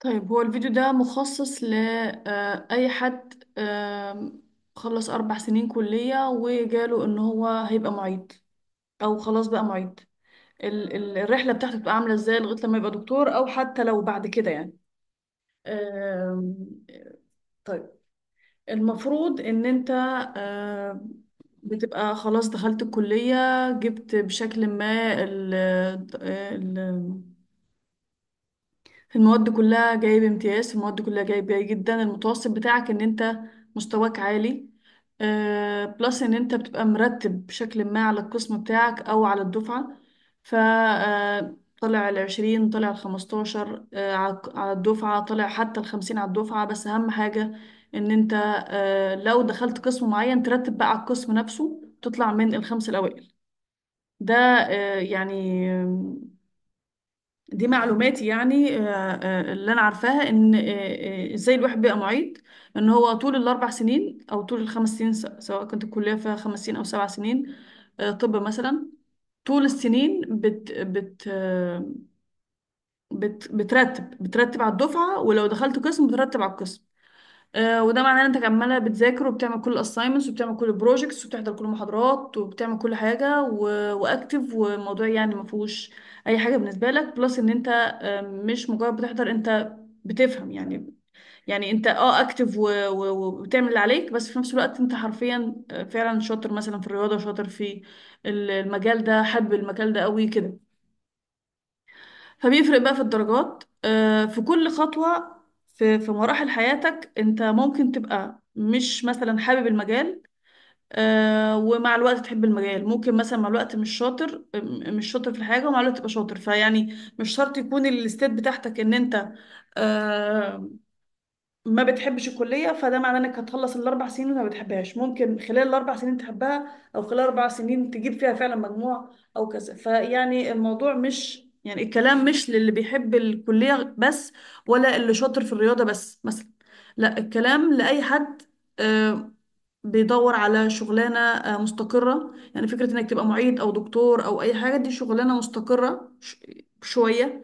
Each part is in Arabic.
طيب هو الفيديو ده مخصص لأي آه، حد خلص أربع سنين كلية وجاله إن هو هيبقى معيد أو خلاص بقى معيد الرحلة بتاعته بتبقى عاملة إزاي لغاية لما يبقى دكتور أو حتى لو بعد كده يعني طيب المفروض إن أنت بتبقى خلاص دخلت الكلية جبت بشكل ما ال آه، ال المواد كلها جايب امتياز المواد كلها جايب جيد جدا المتوسط بتاعك ان انت مستواك عالي بلس آه، ان انت بتبقى مرتب بشكل ما على القسم بتاعك او على الدفعة ف آه، طلع العشرين طلع الخمستاشر آه، على الدفعة طلع حتى الخمسين على الدفعة بس أهم حاجة إن أنت آه، لو دخلت قسم معين ترتب بقى على القسم نفسه تطلع من الخمس الأوائل ده يعني دي معلوماتي يعني آه، آه، اللي انا عارفاها ان آه، ازاي الواحد بيبقى معيد ان هو طول الاربع سنين او طول الخمس سنين سواء كانت الكليه فيها خمس سنين او سبع سنين طب مثلا طول السنين بت بت بت بترتب بترتب على الدفعه ولو دخلت قسم بترتب على القسم آه، وده معناه ان انت عماله بتذاكر وبتعمل كل الاساينمنتس وبتعمل كل البروجكتس وبتحضر كل المحاضرات وبتعمل كل حاجه و... واكتف والموضوع يعني ما فيهوش اي حاجه بالنسبه لك بلس ان انت مش مجرد بتحضر انت بتفهم يعني يعني انت اه اكتف و... و... وبتعمل اللي عليك بس في نفس الوقت انت حرفيا آه، فعلا شاطر مثلا في الرياضه شاطر في المجال ده حابب المجال ده قوي كده فبيفرق بقى في الدرجات آه، في كل خطوة في في مراحل حياتك انت ممكن تبقى مش مثلا حابب المجال آه، ومع الوقت تحب المجال ممكن مثلا مع الوقت مش شاطر مش شاطر في الحاجة ومع الوقت تبقى شاطر فيعني مش شرط يكون الاستيت بتاعتك ان انت آه، ما بتحبش الكلية فده معناه انك هتخلص الاربع سنين وما بتحبهاش ممكن خلال الاربع سنين تحبها او خلال اربع سنين تجيب فيها فعلا مجموع او كذا فيعني الموضوع مش يعني الكلام مش للي بيحب الكلية بس ولا اللي شاطر في الرياضة بس مثلا لا الكلام لأي حد آه، بيدور على شغلانة آه، مستقرة يعني فكرة انك تبقى معيد او دكتور او اي حاجة دي شغلانة مستقرة شوية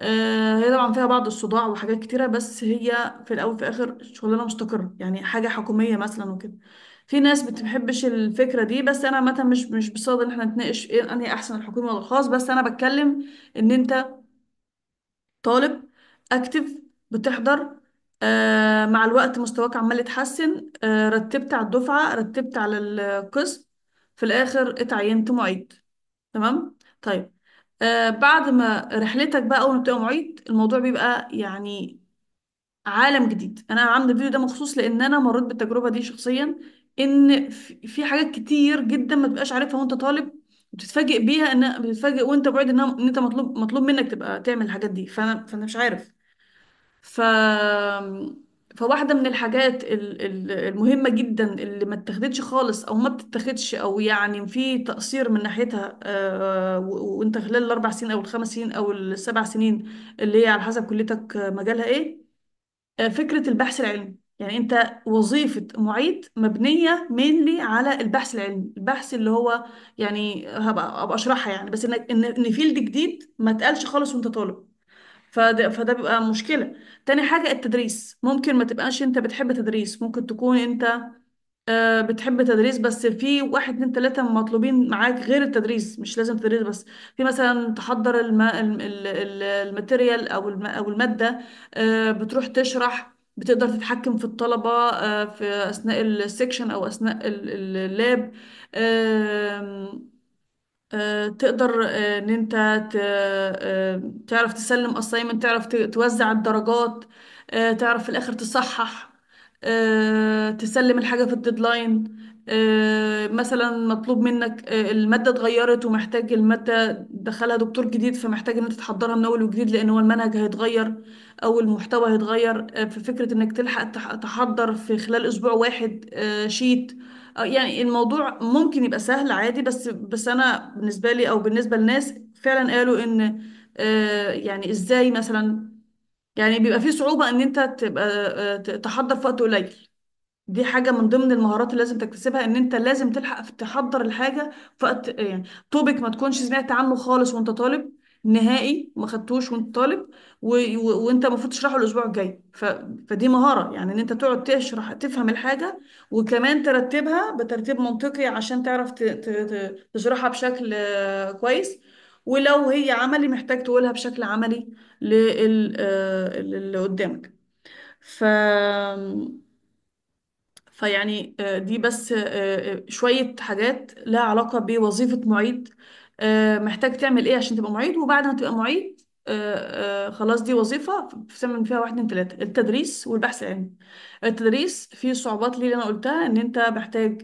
آه، هي طبعا فيها بعض الصداع وحاجات كتيرة بس هي في الأول وفي الآخر شغلانة مستقرة يعني حاجة حكومية مثلا وكده في ناس بتحبش الفكره دي بس انا عامه مش مش بصاد ان احنا نتناقش ايه انهي احسن الحكومه ولا الخاص بس انا بتكلم ان انت طالب اكتف بتحضر آه مع الوقت مستواك عمال يتحسن آه رتبت على الدفعه رتبت على القسم في الاخر اتعينت معيد تمام طيب آه بعد ما رحلتك بقى اول ما بتبقى معيد الموضوع بيبقى يعني عالم جديد انا عامله الفيديو ده مخصوص لان انا مريت بالتجربه دي شخصيا ان في حاجات كتير جدا ما تبقاش عارفها وانت طالب بتتفاجئ بيها ان بتتفاجئ وانت بعيد ان انت مطلوب مطلوب منك تبقى تعمل الحاجات دي فانا فانا مش عارف ف فواحده من الحاجات المهمه جدا اللي ما اتاخدتش خالص او ما بتتاخدش او يعني في تقصير من ناحيتها آه، وانت خلال الاربع سنين او الخمس سنين او السبع سنين اللي هي على حسب كليتك مجالها ايه آه، فكره البحث العلمي يعني انت وظيفة معيد مبنية مينلي على البحث العلمي البحث اللي هو يعني هبقى أبقى اشرحها يعني بس انك ان إن فيلد جديد ما اتقالش خالص وانت طالب فده, فده بيبقى مشكلة تاني حاجة التدريس ممكن ما تبقاش انت بتحب تدريس ممكن تكون انت آه، بتحب تدريس بس في واحد اتنين تلاتة مطلوبين معاك غير التدريس مش لازم تدريس بس في مثلا تحضر الماتيريال أو أو المادة آه، بتروح تشرح بتقدر تتحكم في الطلبة آه، في أثناء السكشن أو أثناء اللاب آه، تقدر آه، ان انت تعرف تسلم assignment تعرف توزع الدرجات تعرف في الاخر تصحح تسلم الحاجة في الديدلاين آه، مثلا مطلوب منك آه، المادة اتغيرت ومحتاج المادة دخلها دكتور جديد فمحتاج ان انت تحضرها من اول وجديد لان هو المنهج هيتغير او المحتوى هيتغير آه، ففكرة انك تلحق تحضر في خلال اسبوع واحد شيت يعني الموضوع ممكن يبقى سهل عادي بس بس انا بالنسبة لي او بالنسبة للناس فعلا قالوا ان يعني ازاي مثلا يعني بيبقى في صعوبة ان انت تبقى تحضر في وقت قليل دي حاجة من ضمن المهارات اللي لازم تكتسبها ان انت لازم تلحق تحضر الحاجة في وقت يعني توبك ما تكونش سمعت عنه خالص وانت طالب نهائي ما خدتوش وانت طالب و... و... وانت المفروض تشرحه الاسبوع الجاي ف... فدي مهارة يعني ان انت تقعد تشرح تفهم الحاجة وكمان ترتبها بترتيب منطقي عشان تعرف ت... ت... تشرحها بشكل كويس ولو هي عملي محتاج تقولها بشكل عملي آه، لل... قدامك ف فيعني آه، دي بس آه، آه، شوية حاجات لها علاقة بوظيفة معيد محتاج تعمل ايه عشان تبقى معيد وبعد ما تبقى معيد خلاص دي وظيفة بتعمل فيها واحد اتنين تلاتة التدريس والبحث العلمي التدريس فيه صعوبات ليه اللي انا قلتها ان انت محتاج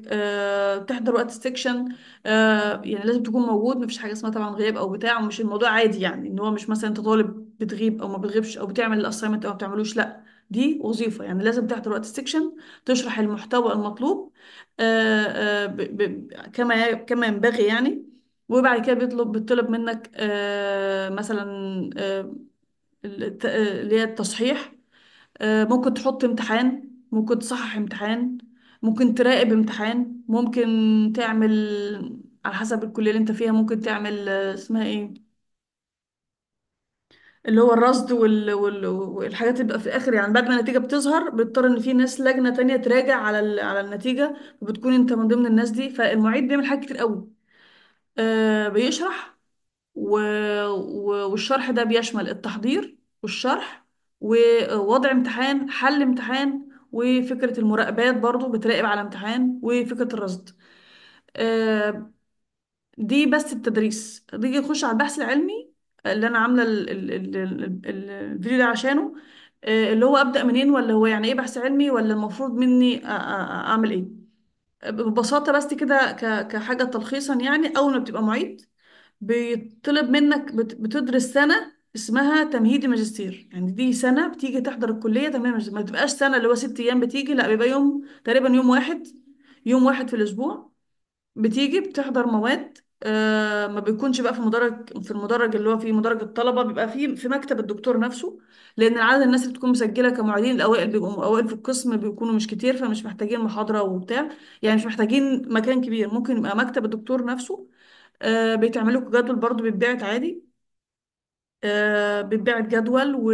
تحضر وقت السكشن يعني لازم تكون موجود مفيش حاجة اسمها طبعا غياب او بتاع ومش الموضوع عادي يعني ان هو مش مثلا انت طالب بتغيب او ما بتغيبش او بتعمل الاسايمنت او ما بتعملوش لا دي وظيفة يعني لازم تحضر وقت السكشن تشرح المحتوى المطلوب آه، آه، كما كما ينبغي يعني وبعد كده بيطلب بيطلب منك آه، مثلا اللي هي التصحيح ممكن تحط امتحان ممكن تصحح امتحان ممكن تراقب امتحان ممكن تعمل على حسب الكلية اللي انت فيها ممكن تعمل اسمها ايه اللي هو الرصد وال... وال... والحاجات اللي بتبقى في الاخر يعني بعد ما النتيجه بتظهر بيضطر ان في ناس لجنه تانية تراجع على ال... على النتيجه وبتكون انت من ضمن الناس دي فالمعيد بيعمل حاجات كتير قوي آه بيشرح و... و... والشرح ده بيشمل التحضير والشرح ووضع امتحان حل امتحان وفكره المراقبات برضو بتراقب على امتحان وفكره الرصد آه دي بس التدريس دي يخش على البحث العلمي اللي انا عامله الفيديو ده عشانه آه، اللي هو ابدا منين ولا هو يعني ايه بحث علمي ولا المفروض مني اعمل ايه ببساطه بس كده كحاجه تلخيصا يعني اول ما بتبقى معيد بيطلب منك بتدرس سنه اسمها تمهيدي ماجستير يعني دي سنه بتيجي تحضر الكليه تمهيدي ماجستير ما تبقاش سنه اللي هو ست ايام بتيجي لا بيبقى يوم تقريبا يوم واحد يوم واحد في الاسبوع بتيجي بتحضر مواد آه، ما بيكونش بقى في مدرج في المدرج اللي هو فيه مدرج الطلبه بيبقى فيه في مكتب الدكتور نفسه لان عدد الناس اللي بتكون مسجله كمعيدين الاوائل بيبقوا اوائل في القسم بيكونوا مش كتير فمش محتاجين محاضره وبتاع يعني مش محتاجين مكان كبير ممكن يبقى مكتب الدكتور نفسه آه، بيتعمل لكم جدول برضه بيتبعت عادي آه، بيتبعت جدول و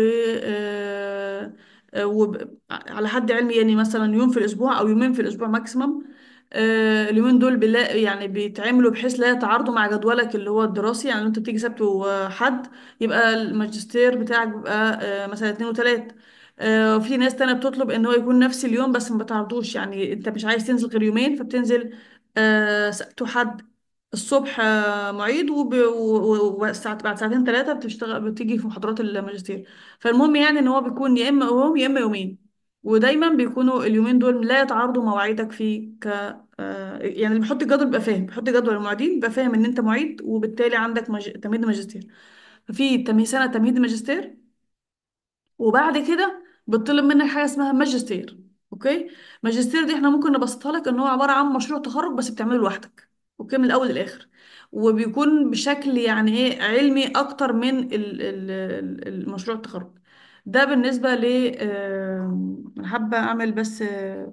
وعلى على حد علمي يعني مثلا يوم في الاسبوع او يومين في الاسبوع ماكسيمم آه، اليومين دول بلا يعني بيتعملوا بحيث لا يتعارضوا مع جدولك اللي هو الدراسي يعني لو انت بتيجي سبت وحد يبقى الماجستير بتاعك بيبقى آه، مثلا اتنين وتلات آه، وفي ناس تانية بتطلب ان هو يكون نفس اليوم بس ما بتعرضوش يعني انت مش عايز تنزل غير يومين فبتنزل سبت وحد الصبح معيد وب- و- و- وساعة بعد ساعتين ثلاثة بتشتغل بتيجي في محاضرات الماجستير فالمهم يعني ان هو بيكون يا اما يوم يا اما يومين ودايما بيكونوا اليومين دول لا يتعارضوا مواعيدك فيه ك آه، يعني اللي بيحط الجدول بيبقى فاهم بيحط جدول المعيدين بيبقى فاهم ان انت معيد وبالتالي عندك مج... تمهيد ماجستير ففي تمهيد سنه تمهيد ماجستير وبعد كده بتطلب منك حاجه اسمها ماجستير اوكي ماجستير دي احنا ممكن نبسطها لك ان هو عباره عن مشروع تخرج بس بتعمله لوحدك اوكي من الاول للاخر وبيكون بشكل يعني ايه علمي اكتر من ال- ال- ال- المشروع التخرج ده بالنسبة ل حابة أعمل بس آه،,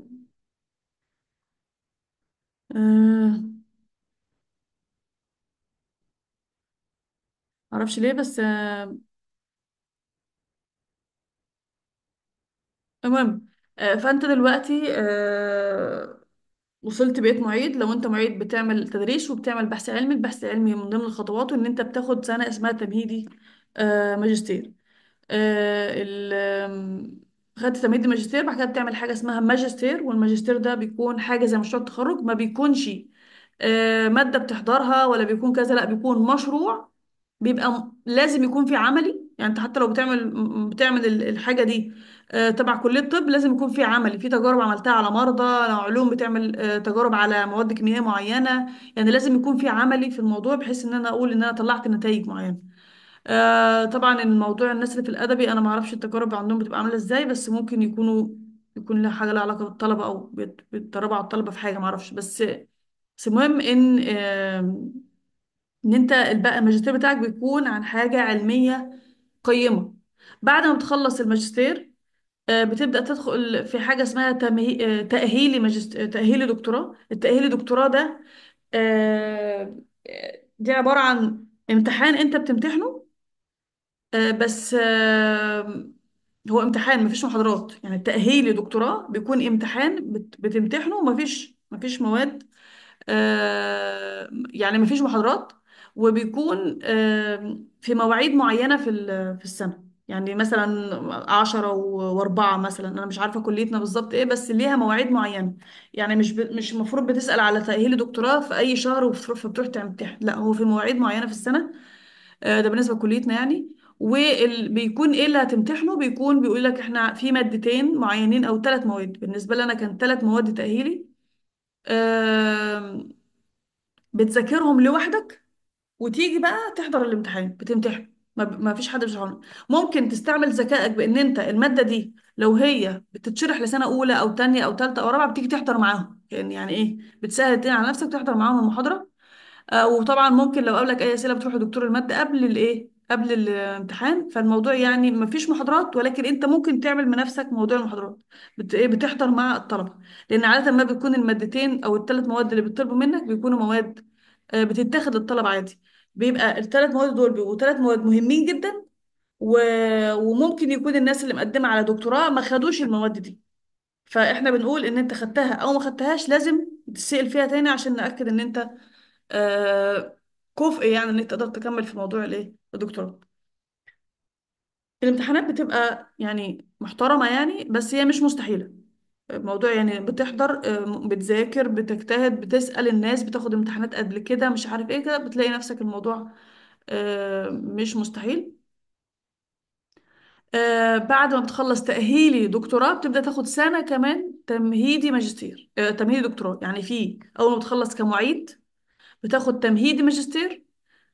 آه، معرفش ليه بس آه، المهم آه، فأنت دلوقتي آه، وصلت بقيت معيد لو أنت معيد بتعمل تدريس وبتعمل بحث علمي البحث العلمي من ضمن الخطوات إن أنت بتاخد سنة اسمها تمهيدي ماجستير آه، ال خدت تمهيد الماجستير بعد كده بتعمل حاجة اسمها ماجستير والماجستير ده بيكون حاجة زي مشروع التخرج ما بيكونش آه، مادة بتحضرها ولا بيكون كذا لا بيكون مشروع بيبقى لازم يكون في عملي يعني انت حتى لو بتعمل بتعمل الحاجة دي آه، تبع كلية طب لازم يكون في عملي في تجارب عملتها على مرضى لو علوم بتعمل تجارب على مواد كيميائية معينة يعني لازم يكون في عملي في الموضوع بحيث ان انا اقول ان انا طلعت نتائج معينة آه، طبعا الموضوع الناس اللي في الادبي انا ما اعرفش التجارب عندهم بتبقى عامله ازاي بس ممكن يكونوا يكون لها حاجه لها علاقه بالطلبه او بيتدربوا على الطلبه في حاجه ما اعرفش بس بس المهم ان ان انت الباقي الماجستير بتاعك بيكون عن حاجه علميه قيمه بعد ما بتخلص الماجستير آه، بتبدأ تدخل في حاجة اسمها تأهيلي تأهيلي دكتوراه التأهيلي دكتوراه ده آه، دي عبارة عن امتحان انت بتمتحنه آه، بس آه، هو امتحان مفيش محاضرات يعني التأهيل لدكتوراه بيكون امتحان بتمتحنه مفيش مفيش مواد آه، يعني مفيش محاضرات وبيكون في مواعيد معينة في في السنة يعني مثلا عشرة و- وأربعة مثلا أنا مش عارفة كليتنا بالظبط إيه بس ليها مواعيد معينة يعني مش مش المفروض بتسأل على تأهيل دكتوراه في أي شهر وبتروح فبتروح تمتحن لا هو في مواعيد معينة في السنة ده بالنسبة لكليتنا يعني وبيكون ايه اللي هتمتحنه بيكون بيقول لك احنا في مادتين معينين او ثلاث مواد بالنسبه لي انا كان ثلاث مواد تاهيلي بتذاكرهم لوحدك وتيجي بقى تحضر الامتحان بتمتحن ما فيش حد بيشرحه ممكن تستعمل ذكائك بان انت الماده دي لو هي بتتشرح لسنه اولى او تانية او تالتة او رابعه بتيجي تحضر معاهم يعني يعني ايه بتسهل الدنيا على نفسك تحضر معاهم المحاضره آه، وطبعا ممكن لو قابلك اي اسئله بتروح لدكتور الماده قبل الايه قبل الامتحان فالموضوع يعني ما فيش محاضرات ولكن انت ممكن تعمل بنفسك موضوع المحاضرات بت- إيه، بتحضر مع الطلبه لان عاده ما بيكون المادتين او الثلاث مواد اللي بيطلبوا منك بيكونوا مواد آه، بتتاخد للطلبه عادي بيبقى الثلاث مواد دول بيبقوا ثلاث مواد مهمين جدا و... وممكن يكون الناس اللي مقدمه على دكتوراه ما خدوش المواد دي فاحنا بنقول ان انت خدتها او ما خدتهاش لازم تسأل فيها تاني عشان نأكد ان انت آه، كفء يعني ان انت تقدر تكمل في موضوع الايه الدكتوراه الامتحانات بتبقى يعني محترمة يعني بس هي مش مستحيلة موضوع يعني بتحضر آه، بتذاكر بتجتهد بتسأل الناس بتاخد امتحانات قبل كده مش عارف ايه كده بتلاقي نفسك الموضوع آه، مش مستحيل آه، بعد ما بتخلص تأهيلي دكتوراه بتبدأ تاخد سنة كمان تمهيدي ماجستير تمهيدي دكتوراه يعني في أول ما بتخلص كمعيد بتاخد تمهيدي ماجستير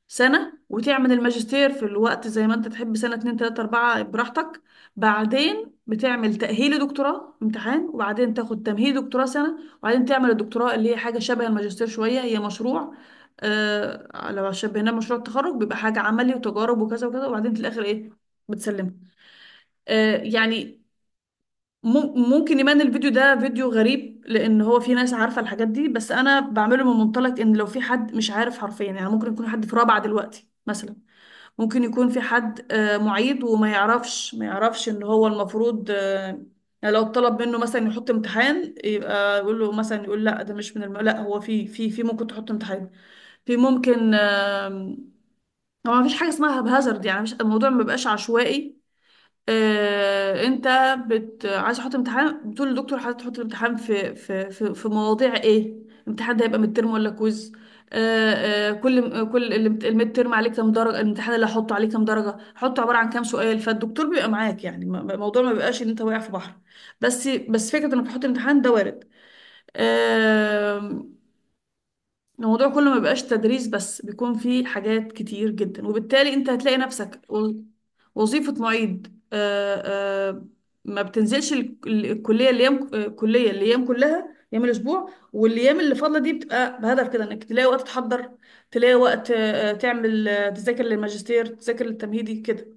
سنة وتعمل الماجستير في الوقت زي ما انت تحب سنة اتنين تلاتة اربعة براحتك بعدين بتعمل تأهيل دكتوراه امتحان وبعدين تاخد تمهيد دكتوراه سنة وبعدين تعمل الدكتوراه اللي هي حاجة شبه الماجستير شوية هي مشروع آه لو شبهناه مشروع التخرج بيبقى حاجة عملي وتجارب وكذا وكذا وبعدين في الآخر ايه بتسلمها آه يعني ممكن يبان الفيديو ده فيديو غريب لان هو في ناس عارفه الحاجات دي بس انا بعمله من منطلق ان لو في حد مش عارف حرفيا يعني ممكن يكون حد في رابعه دلوقتي مثلا ممكن يكون في حد آه، معيد وما يعرفش ما يعرفش ان هو المفروض آه، يعني لو طلب منه مثلا يحط امتحان يبقى يقول له مثلا يقول لا ده مش من الم... لا هو في في في ممكن تحط امتحان في ممكن هو ما فيش حاجه اسمها بهازارد يعني مش الموضوع ما بيبقاش عشوائي آه، انت بت... عايز تحط امتحان بتقول للدكتور عايز تحط الامتحان في في في, مواضيع ايه امتحان ده هيبقى الترم ولا كويز آه، آه، كل كل الميد ترم عليه كام درجه الامتحان اللي هحطه عليه كام درجه هحطه عباره عن كام سؤال فالدكتور بيبقى معاك يعني الموضوع ما بيبقاش ان انت واقع في بحر بس بس فكره انك تحط امتحان ده وارد الموضوع كله ما بيبقاش تدريس بس بيكون فيه حاجات كتير جدا وبالتالي انت هتلاقي نفسك وظيفة معيد آه، ما بتنزلش الكلية الايام هي الكلية الايام كلها ايام الاسبوع والايام اللي فاضله دي بتبقى بهدف كده انك تلاقي وقت تحضر تلاقي وقت آه، تعمل آه، تذاكر للماجستير تذاكر للتمهيدي كده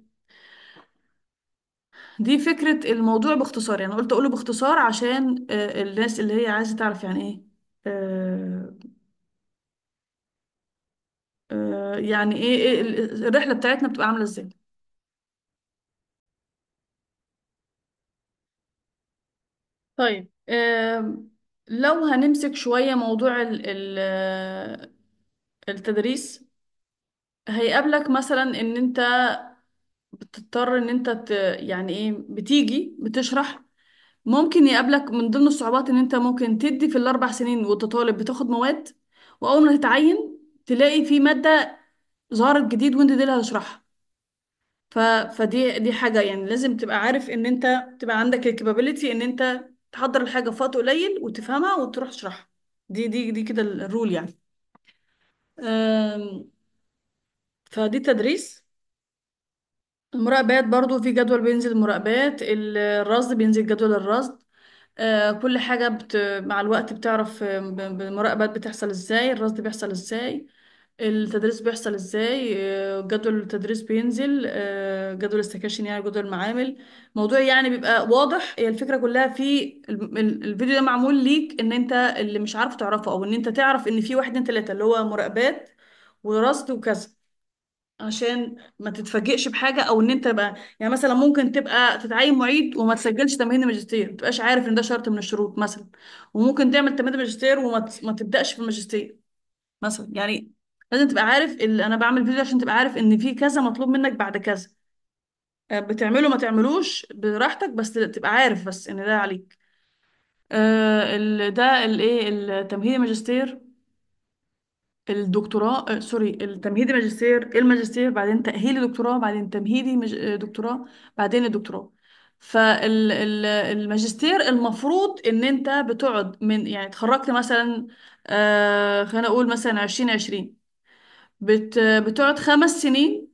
دي فكرة الموضوع باختصار يعني قلت أقوله باختصار عشان آه، الناس اللي هي عايزة تعرف يعني إيه يعني إيه إيه الرحلة بتاعتنا بتبقى عاملة إزاي طيب لو هنمسك شوية موضوع ال- الـ التدريس هيقابلك مثلا ان انت بتضطر ان انت ت... يعني ايه بتيجي بتشرح ممكن يقابلك من ضمن الصعوبات ان انت ممكن تدي في الاربع سنين وانت طالب بتاخد مواد واول ما تتعين تلاقي في مادة ظهرت جديد وانت دي اللي هتشرحها ف... فدي دي حاجة يعني لازم تبقى عارف ان انت تبقى عندك الكابابيلتي ان انت تحضر الحاجة في وقت قليل وتفهمها وتروح تشرحها دي دي دي كده الرول يعني فدي التدريس المراقبات برضو في جدول بينزل المراقبات الرصد بينزل جدول الرصد آه، كل حاجة بت... مع الوقت بتعرف المراقبات بتحصل ازاي الرصد بيحصل ازاي التدريس بيحصل ازاي آه، جدول التدريس بينزل آه، جدول السكاشن يعني جدول المعامل موضوع يعني بيبقى واضح هي الفكرة كلها في الفيديو ده معمول ليك ان انت اللي مش عارف تعرفه او ان انت تعرف ان في واحد اتنين تلاتة اللي هو مراقبات ورصد وكذا عشان ما تتفاجئش بحاجة او ان انت بقى يعني مثلا ممكن تبقى تتعين معيد وما تسجلش تمهيد ماجستير ما تبقاش عارف ان ده شرط من الشروط مثلا وممكن تعمل تمهيد ماجستير وما ما تبدأش في الماجستير مثلا يعني لازم تبقى عارف اللي انا بعمل فيديو عشان تبقى عارف ان في كذا مطلوب منك بعد كذا آه، بتعمله ما تعملوش براحتك بس تبقى عارف بس ان ده عليك آه، ال- ده الايه التمهيدي ماجستير الدكتوراه آه، سوري التمهيدي ماجستير الماجستير بعدين تأهيلي دكتوراه بعدين تمهيدي دكتوراه بعدين الدكتوراه فالماجستير المفروض ان انت بتقعد من يعني اتخرجت مثلا خلينا اقول مثلا عشرين عشرين بت... بتقعد خمس سنين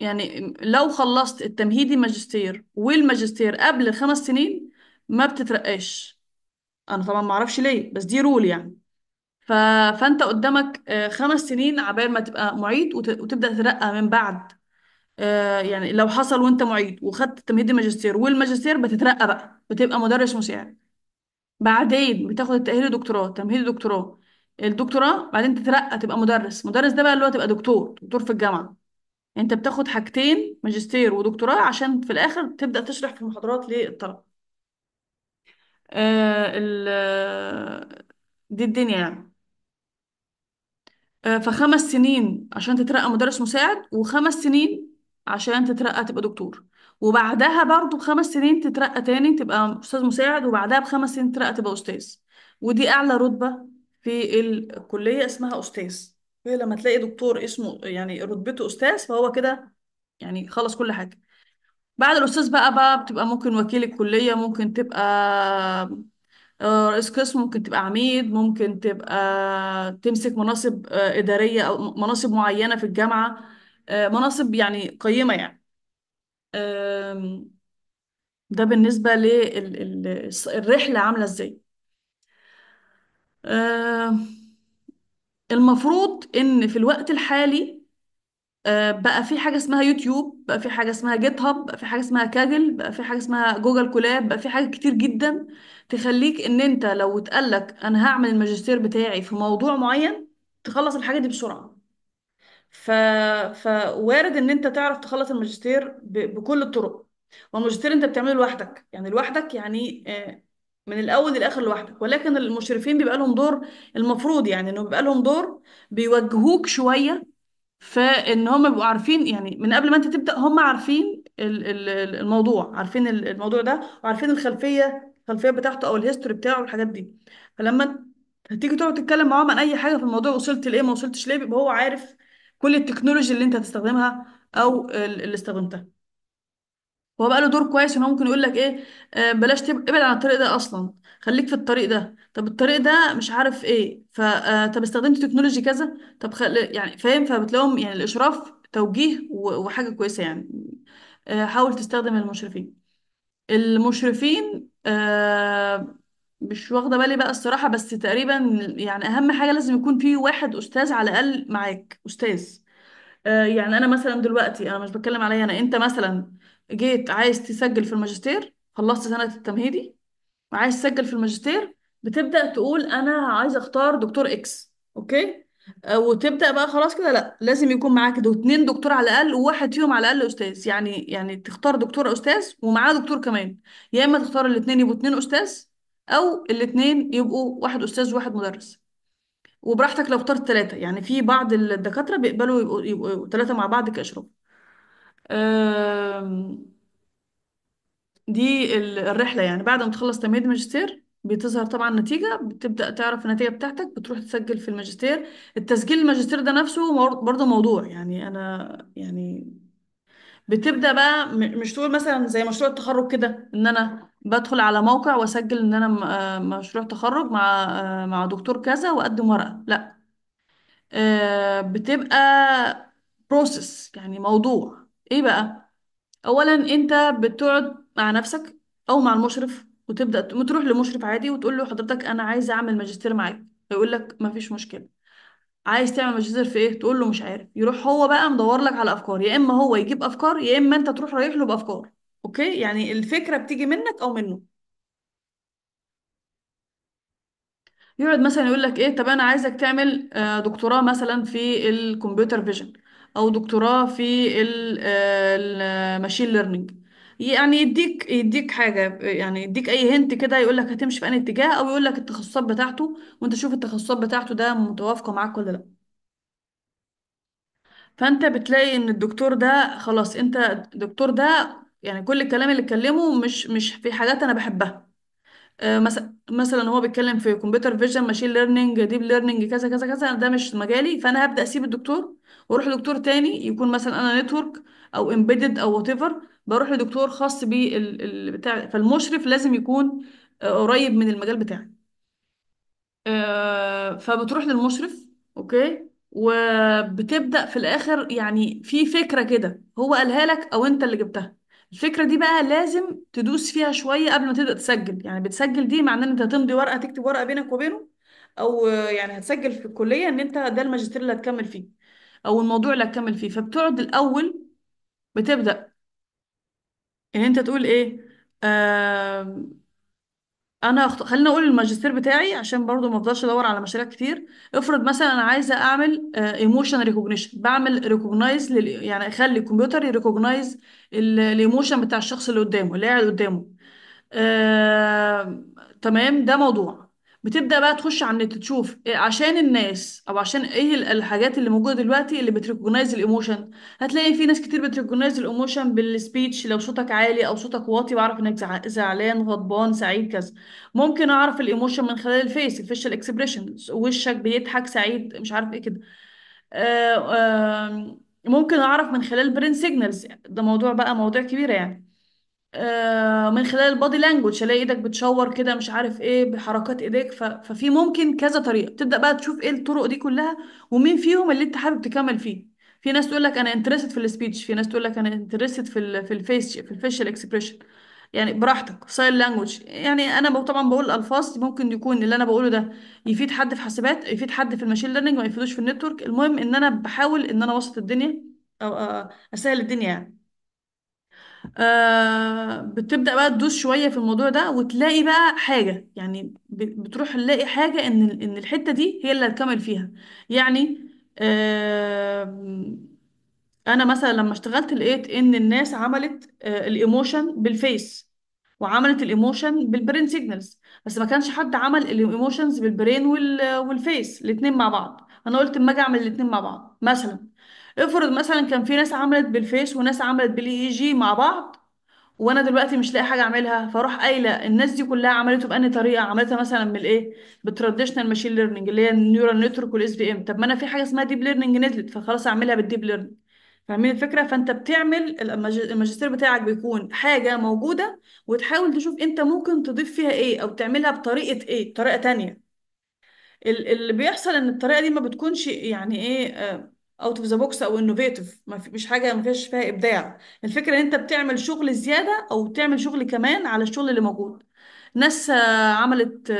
يعني لو خلصت التمهيدي ماجستير والماجستير قبل الخمس سنين ما بتترقاش انا طبعا ما اعرفش ليه بس دي رول يعني ف... فانت قدامك آه، خمس سنين عبال ما تبقى معيد وت... وتبدا تترقى من بعد آه، يعني لو حصل وانت معيد وخدت تمهيدي ماجستير والماجستير بتترقى بقى بتبقى مدرس مساعد بعدين بتاخد التأهيل دكتوراه تمهيدي دكتوراه الدكتوراه بعدين تترقى تبقى مدرس مدرس ده بقى اللي هو تبقى دكتور دكتور في الجامعة يعني انت بتاخد حاجتين ماجستير ودكتوراه عشان في الاخر تبدأ تشرح في المحاضرات للطلبة آه ال دي الدنيا يعني آه فخمس سنين عشان تترقى مدرس مساعد وخمس سنين عشان تترقى تبقى دكتور وبعدها برضو بخمس سنين تترقى تاني تبقى استاذ مساعد وبعدها بخمس سنين تترقى تبقى استاذ ودي اعلى رتبة في الكلية اسمها أستاذ هي لما تلاقي دكتور اسمه يعني رتبته أستاذ فهو كده يعني خلص كل حاجة بعد الأستاذ بقى بقى بتبقى ممكن وكيل الكلية ممكن تبقى آه، رئيس قسم ممكن تبقى عميد ممكن تبقى تمسك مناصب آه، إدارية أو مناصب معينة في الجامعة آه، مناصب يعني قيمة يعني ده بالنسبة للرحلة عاملة ازاي آه المفروض ان في الوقت الحالي آه بقى في حاجه اسمها يوتيوب بقى في حاجه اسمها جيت هاب بقى في حاجه اسمها كاجل بقى في حاجه اسمها جوجل كولاب بقى في حاجه كتير جدا تخليك ان انت لو اتقالك انا هعمل الماجستير بتاعي في موضوع معين تخلص الحاجه دي بسرعه ف... فوارد ان انت تعرف تخلص الماجستير ب... بكل الطرق والماجستير انت بتعمله لوحدك يعني لوحدك يعني آه من الاول للاخر لوحدك ولكن المشرفين بيبقى لهم دور المفروض يعني انه بيبقى لهم دور بيوجهوك شويه فان هم بيبقوا عارفين يعني من قبل ما انت تبدا هم عارفين ال- ال- الموضوع عارفين ال- الموضوع ده وعارفين الخلفيه الخلفيه بتاعته او الهيستوري بتاعه والحاجات دي فلما هتيجي تقعد تتكلم معاهم عن اي حاجه في الموضوع وصلت لايه ما وصلتش ليه بيبقى هو عارف كل التكنولوجي اللي انت هتستخدمها او ال- اللي استخدمتها هو بقى له دور كويس ان هو ممكن يقول لك ايه آه، بلاش تب... ابعد عن الطريق ده اصلا خليك في الطريق ده طب الطريق ده مش عارف ايه ف آه، طب استخدمت تكنولوجي كذا طب خل... يعني فاهم فبتلاقيهم يعني الاشراف توجيه و... وحاجه كويسه يعني آه، حاول تستخدم المشرفين المشرفين آه، مش واخده بالي بقى الصراحه بس تقريبا يعني اهم حاجه لازم يكون في واحد استاذ على الاقل معاك استاذ آه، يعني انا مثلا دلوقتي انا مش بتكلم عليا انا انت مثلا جيت عايز تسجل في الماجستير خلصت سنة التمهيدي وعايز تسجل في الماجستير بتبدأ تقول أنا عايز أختار دكتور إكس أوكي آه، وتبدأ بقى خلاص كده لا لازم يكون معاك دو اتنين دكتور على الأقل وواحد فيهم على الأقل أستاذ يعني يعني تختار دكتور أستاذ ومعاه دكتور كمان يا إما تختار الاتنين يبقوا اتنين أستاذ أو الاتنين يبقوا واحد أستاذ وواحد مدرس وبراحتك لو اخترت ثلاثة يعني في بعض الدكاترة بيقبلوا يبقوا, يبقوا ثلاثة مع بعض كإشراف دي الرحلة يعني بعد ما تخلص تمهيد ماجستير بتظهر طبعا نتيجة بتبدأ تعرف النتيجة بتاعتك بتروح تسجل في الماجستير التسجيل الماجستير ده نفسه برضه موضوع يعني أنا يعني بتبدأ بقى مش تقول مثلا زي مشروع التخرج كده ان انا بدخل على موقع واسجل ان انا آه، مشروع تخرج مع آه، مع دكتور كذا واقدم ورقة لا آه، بتبقى بروسس يعني موضوع ايه بقى اولا انت بتقعد مع نفسك او مع المشرف وتبدا تروح لمشرف عادي وتقول له حضرتك انا عايز اعمل ماجستير معاك يقول لك مفيش مشكله عايز تعمل ماجستير في ايه تقول له مش عارف يروح هو بقى مدور لك على افكار يا اما هو يجيب افكار يا اما انت تروح رايح له بافكار اوكي يعني الفكره بتيجي منك او منه يقعد مثلا يقول لك ايه طب انا عايزك تعمل آه، دكتوراه مثلا في الكمبيوتر فيجن او دكتوراه في الماشين آه، ليرنينج آه، يعني يديك يديك حاجه يعني يديك اي هنت كده يقول لك هتمشي في انهي اتجاه او يقول لك التخصصات بتاعته وانت شوف التخصصات بتاعته ده متوافقه معاك ولا لا فانت بتلاقي ان الدكتور ده خلاص انت الدكتور ده يعني كل الكلام اللي اتكلمه مش مش في حاجات انا بحبها آه، مثلا مثلا هو بيتكلم في كمبيوتر فيجن ماشين ليرنينج ديب ليرنينج كذا كذا كذا ده مش مجالي فانا هبدا اسيب الدكتور واروح لدكتور تاني يكون مثلا انا نتورك او امبيدد او وات ايفر بروح لدكتور خاص بتاع فالمشرف لازم يكون آه، قريب من المجال بتاعي آه، فبتروح للمشرف اوكي وبتبدا في الاخر يعني في فكره كده هو قالها لك او انت اللي جبتها الفكره دي بقى لازم تدوس فيها شويه قبل ما تبدا تسجل يعني بتسجل دي معناه ان انت هتمضي ورقه تكتب ورقه بينك وبينه او يعني هتسجل في الكليه ان انت ده الماجستير اللي هتكمل فيه او الموضوع اللي هتكمل فيه فبتقعد الاول بتبدا ان انت تقول ايه آه انا أخط... خلينا اقول الماجستير بتاعي عشان برضو ما افضلش ادور على مشاريع كتير افرض مثلا انا عايزه اعمل ايموشن آه، ريكوجنيشن بعمل ريكوجنايز لل... يعني اخلي الكمبيوتر يريكوجنايز الايموشن بتاع الشخص اللي قدامه اللي قاعد قدامه آه... تمام ده موضوع بتبدأ بقى تخش على النت تشوف إيه- عشان الناس او عشان ايه الحاجات اللي موجودة دلوقتي اللي بتريكوجنايز الايموشن هتلاقي في ناس كتير بتريكوجنايز الايموشن بالسبيتش لو صوتك عالي او صوتك واطي بعرف انك زعلان غضبان سعيد كذا ممكن اعرف الايموشن من خلال الفيس الفيشال اكسبريشن وشك بيضحك سعيد مش عارف ايه كده آه، ممكن اعرف من خلال برين سيجنالز ده موضوع بقى موضوع كبير يعني آه، من خلال البادي لانجوج الاقي ايدك بتشاور كده مش عارف ايه بحركات ايديك ففي ممكن كذا طريقه تبدا بقى تشوف ايه الطرق دي كلها ومين فيهم اللي انت حابب تكمل فيه في ناس تقول لك انا انترستد في السبيتش في ناس تقول لك انا انترستد في في الفيس في الفيشال اكسبريشن يعني براحتك سايل لانجوج يعني انا طبعا بقول الفاظ ممكن يكون اللي انا بقوله ده يفيد حد في حاسبات يفيد حد في الماشين ليرنينج ما يفيدوش في النتورك المهم ان انا بحاول ان انا اوسط الدنيا او اسهل الدنيا يعني آه، بتبدأ بقى تدوس شوية في الموضوع ده وتلاقي بقى حاجة يعني بتروح تلاقي حاجة إن إن الحتة دي هي اللي هتكمل فيها يعني آه، أنا مثلا لما اشتغلت لقيت إن الناس عملت آه، الإيموشن بالفيس وعملت الإيموشن بالبرين سيجنالز بس ما كانش حد عمل الإيموشنز بالبرين والفيس الاتنين مع بعض أنا قلت أما أجي أعمل الاتنين مع بعض مثلا افرض مثلا كان في ناس عملت بالفيس وناس عملت بالاي اي جي مع بعض وانا دلوقتي مش لاقي حاجه اعملها فاروح قايله الناس دي كلها عملته بأني طريقه عملتها مثلا بالايه بالتراديشنال ماشين ليرنينج اللي هي النيورال نتورك والاس بي ام طب ما انا في حاجه اسمها ديب ليرنينج نزلت فخلاص اعملها بالديب ليرنينج فاهمين الفكره فانت بتعمل الماجستير بتاعك بيكون حاجه موجوده وتحاول تشوف انت ممكن تضيف فيها ايه او تعملها بطريقه ايه بطريقه تانية ال- اللي بيحصل ان الطريقه دي ما بتكونش يعني ايه آه، اوت اوف ذا بوكس او انوفيتيف مش حاجه ما فيهاش فيها ابداع الفكره ان انت بتعمل شغل زياده او بتعمل شغل كمان على الشغل اللي موجود ناس آه، عملت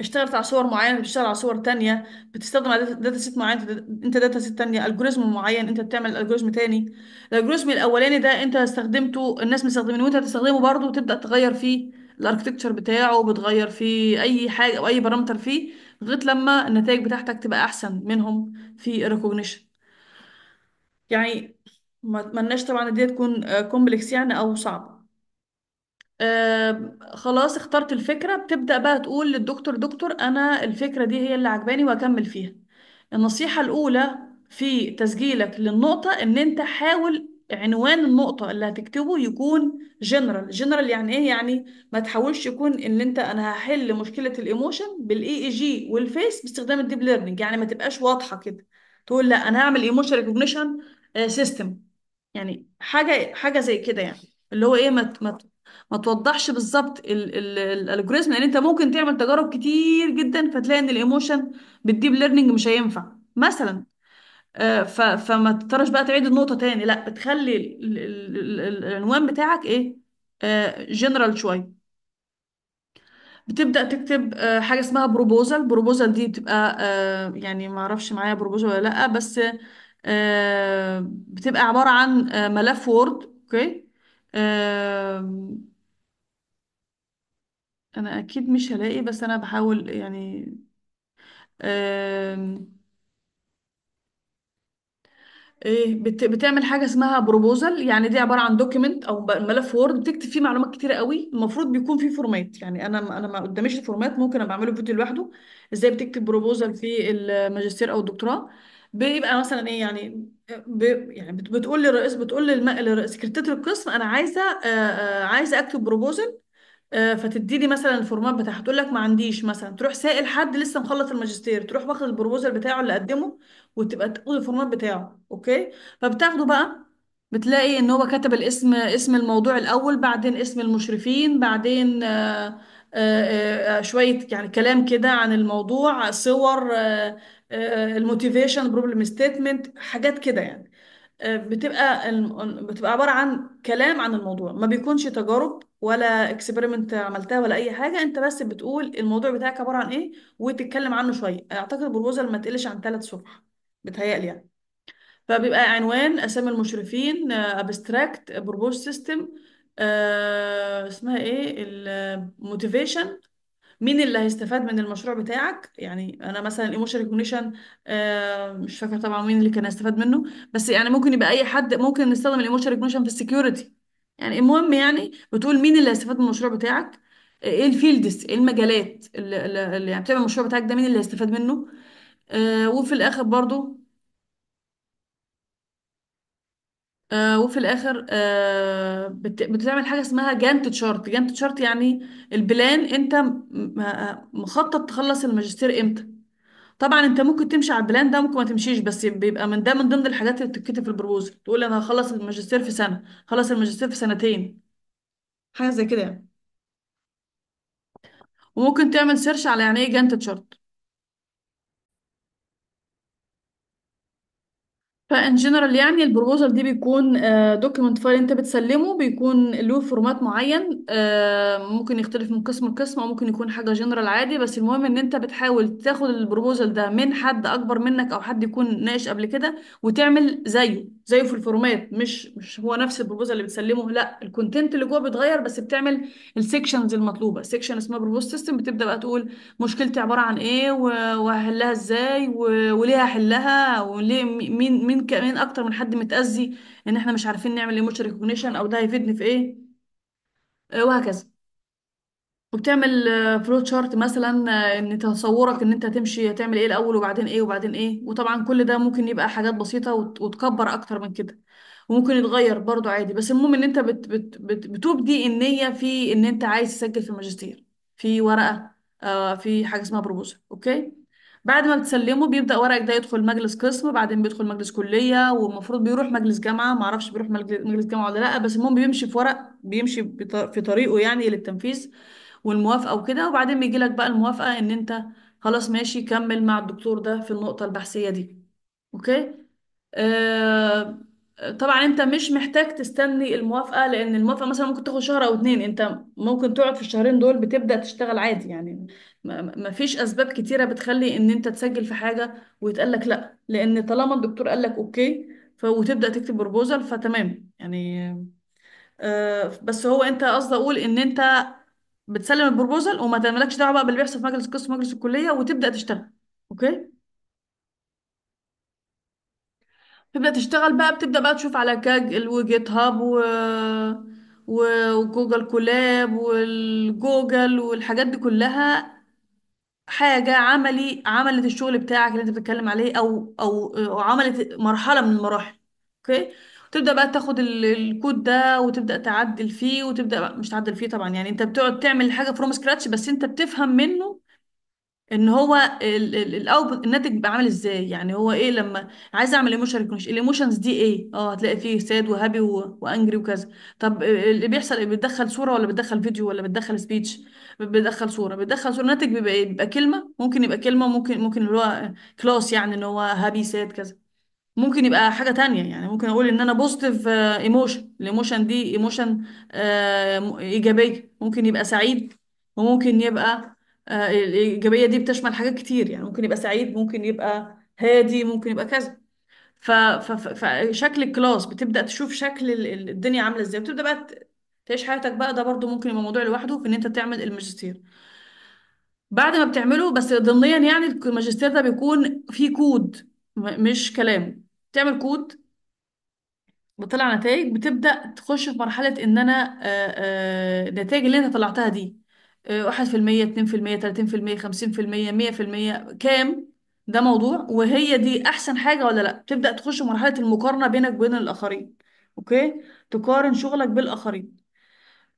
اشتغلت على صور معينه بتشتغل على صور تانية بتستخدم على داتا داتا سيت معين انت داتا سيت تانية الجوريزم معين انت بتعمل الجوريزم تاني الالجوريزم الاولاني ده انت استخدمته الناس مستخدمينه وانت هتستخدمه برضه وتبدا تغير فيه الاركتكتشر بتاعه بتغير فيه اي حاجه او اي بارامتر فيه لغايه لما النتائج بتاعتك تبقى احسن منهم في الريكوجنيشن يعني ما اتمناش طبعا دي تكون كومبلكس آه، يعني او صعبه آه خلاص اخترت الفكره بتبدا بقى تقول للدكتور دكتور انا الفكره دي هي اللي عجباني واكمل فيها النصيحه الاولى في تسجيلك للنقطه ان انت حاول عنوان النقطة اللي هتكتبه يكون جنرال جنرال يعني ايه يعني ما تحاولش يكون ان انت انا هحل مشكلة الايموشن بالاي اي جي والفيس باستخدام الديب ليرنينج يعني ما تبقاش واضحة كده تقول لا انا هعمل ايموشن ريكوجنيشن سيستم يعني حاجة حاجة زي كده يعني اللي هو ايه ما ما ما توضحش بالظبط الالجوريزم لان انت ممكن تعمل تجارب كتير جدا فتلاقي ان الايموشن بالديب ليرنينج مش هينفع مثلا آه، فما تضطرش بقى تعيد النقطة تاني لا بتخلي ال- ال- ال- العنوان بتاعك ايه جنرال آه، شوية بتبدأ تكتب آه، حاجة اسمها بروبوزال بروبوزال دي بتبقى يعني ما اعرفش معايا بروبوزال ولا لأ بس بتبقى عبارة عن ملف وورد اوكي انا اكيد مش هلاقي بس انا بحاول يعني إيه بت... بتعمل حاجه اسمها بروبوزل يعني دي عباره عن دوكيمنت او ملف وورد بتكتب فيه معلومات كتيره قوي المفروض بيكون فيه فورمات يعني انا انا ما قداميش الفورمات ممكن ابقى اعمله فيديو لوحده ازاي بتكتب بروبوزل في الماجستير او الدكتوراه بيبقى مثلا ايه يعني ب... يعني بت- بتقول للرئيس بتقول للم... القسم انا عايزه عايزه اكتب بروبوزل آه، فتديني مثلا الفورمات بتاعها تقول لك ما عنديش مثلا تروح سائل حد لسه مخلص الماجستير تروح واخد البروبوزال بتاعه اللي قدمه وتبقى تاخد الفورمات بتاعه اوكي فبتاخده بقى بتلاقي ان هو كتب الاسم اسم الموضوع الاول بعدين اسم المشرفين بعدين آه، آه،, آه،, آه، شوية يعني كلام كده عن الموضوع صور آه، الموتيفيشن بروبلم ستيتمنت حاجات كده يعني بتبقى بتبقى عبارة عن كلام عن الموضوع ما بيكونش تجارب ولا اكسبيرمنت عملتها ولا اي حاجة انت بس بتقول الموضوع بتاعك عبارة عن ايه وتتكلم عنه شوية اعتقد البروبوزال ما تقلش عن ثلاث صفح بتهيألي يعني فبيبقى عنوان اسامي المشرفين ابستراكت بروبوز سيستم اسمها ايه الموتيفيشن آه، مين اللي هيستفاد من المشروع بتاعك يعني انا مثلا ايموشن ريكوجنيشن آه، مش فاكره طبعا مين اللي كان هيستفاد منه بس يعني ممكن يبقى اي حد ممكن نستخدم الايموشن ريكوجنيشن في السكيورتي يعني المهم يعني بتقول مين اللي هيستفاد من المشروع بتاعك آه، ايه الفيلدز ايه المجالات اللي, اللي يعني بتعمل المشروع بتاعك ده مين اللي هيستفاد منه وفي الاخر برضو آه، وفي الاخر آه، بت- بتعمل حاجه اسمها جانت تشارت جانت تشارت يعني البلان انت م- م- مخطط تخلص الماجستير امتى طبعا انت ممكن تمشي على البلان ده ممكن ما تمشيش بس بيبقى من ده من ضمن الحاجات اللي بتتكتب في البروبوزل تقول انا هخلص الماجستير في سنه هخلص الماجستير في سنتين حاجه زي كده يعني وممكن تعمل سيرش على يعني ايه جانت تشارت فان جنرال يعني البروبوزال دي بيكون دوكيمنت آه، فايل انت بتسلمه بيكون له فورمات معين آه، ممكن يختلف من قسم لقسم او ممكن يكون حاجه جنرال عادي بس المهم ان انت بتحاول تاخد البروبوزال ده من حد اكبر منك او حد يكون ناقش قبل كده وتعمل زيه زيه في الفورمات مش مش هو نفس البروبوزال اللي بتسلمه لا الكونتنت اللي جوه بيتغير بس بتعمل السكشنز المطلوبه سيكشن اسمها بروبوز سيستم بتبدا بقى تقول مشكلتي عباره عن ايه وهحلها ازاي وليه هحلها وليه مين مين مين اكتر من حد متاذي ان احنا مش عارفين نعمل ايموشن ريكوجنيشن او ده هيفيدني في ايه آه، وهكذا وبتعمل فلو آه, تشارت مثلا آه, ان تصورك ان انت هتمشي هتعمل ايه الاول وبعدين ايه وبعدين ايه وطبعا كل ده ممكن يبقى حاجات بسيطة وتكبر اكتر من كده وممكن يتغير برضو عادي بس المهم ان انت بت بت بت بتبدي النية في ان انت عايز تسجل في الماجستير في ورقة آه, في حاجة اسمها بروبوزل اوكي بعد ما بتسلمه بيبدأ ورقك ده يدخل مجلس قسم بعدين بيدخل مجلس كلية والمفروض بيروح مجلس جامعة معرفش بيروح مجلس جامعة ولا لأ بس المهم بيمشي في ورق بيمشي في طريقه يعني للتنفيذ والموافقه وكده وبعدين بيجي لك بقى الموافقه ان انت خلاص ماشي كمل مع الدكتور ده في النقطه البحثيه دي اوكي آه طبعا انت مش محتاج تستني الموافقه لان الموافقه مثلا ممكن تاخد شهر او اتنين انت ممكن تقعد في الشهرين دول بتبدا تشتغل عادي يعني ما فيش اسباب كتيره بتخلي ان انت تسجل في حاجه ويتقال لك لا لان طالما الدكتور قال لك اوكي وتبدا تكتب بروبوزال فتمام يعني آه بس هو انت قصدي اقول ان انت بتسلم البروبوزال وما تعملكش دعوه بقى باللي بيحصل في مجلس القسم ومجلس الكليه وتبدا تشتغل اوكي تبدا تشتغل بقى بتبدا بقى تشوف على كاجل وجيت هاب و... و- وجوجل كولاب والجوجل والحاجات دي كلها حاجة عملي عملت الشغل بتاعك اللي انت بتتكلم عليه او او أو عملت مرحلة من المراحل اوكي تبدا بقى تاخد الكود ده وتبدا تعدل فيه وتبدا بقى مش تعدل فيه طبعا يعني انت بتقعد تعمل حاجه فروم سكراتش بس انت بتفهم منه ان هو الاوتبوت الناتج بقى عامل ازاي يعني هو ايه لما عايز اعمل ايموشن ريكوجنيشن الايموشنز دي ايه اه هتلاقي فيه ساد وهابي وانجري وكذا طب اللي بيحصل إيه؟ بتدخل صوره ولا بتدخل فيديو ولا بتدخل سبيتش بتدخل صوره بتدخل صوره الناتج بيبقى ايه بيبقى كلمه ممكن يبقى كلمه ممكن ممكن اللي هو كلاس يعني ان هو هابي ساد كذا ممكن يبقى حاجة تانية يعني ممكن اقول ان انا بوزيتيف ايموشن الايموشن دي ايموشن آه، ايجابية ممكن يبقى سعيد وممكن يبقى آه، الايجابية دي بتشمل حاجات كتير يعني ممكن يبقى سعيد ممكن يبقى هادي ممكن يبقى كذا ف- فشكل الكلاس بتبدأ تشوف شكل الدنيا عاملة ازاي بتبدأ بقى تعيش حياتك بقى ده برضو ممكن يبقى موضوع لوحده في ان انت تعمل الماجستير بعد ما بتعمله بس ضمنيا يعني الماجستير ده بيكون فيه كود مش كلام تعمل كود بتطلع نتائج بتبدأ تخش في مرحلة إن أنا آه، آه، النتائج اللي أنت طلعتها دي 1% 2% 30% 50% 100% كام ده موضوع وهي دي أحسن حاجة ولا لأ بتبدأ تخش في مرحلة المقارنة بينك وبين الآخرين أوكي تقارن شغلك بالآخرين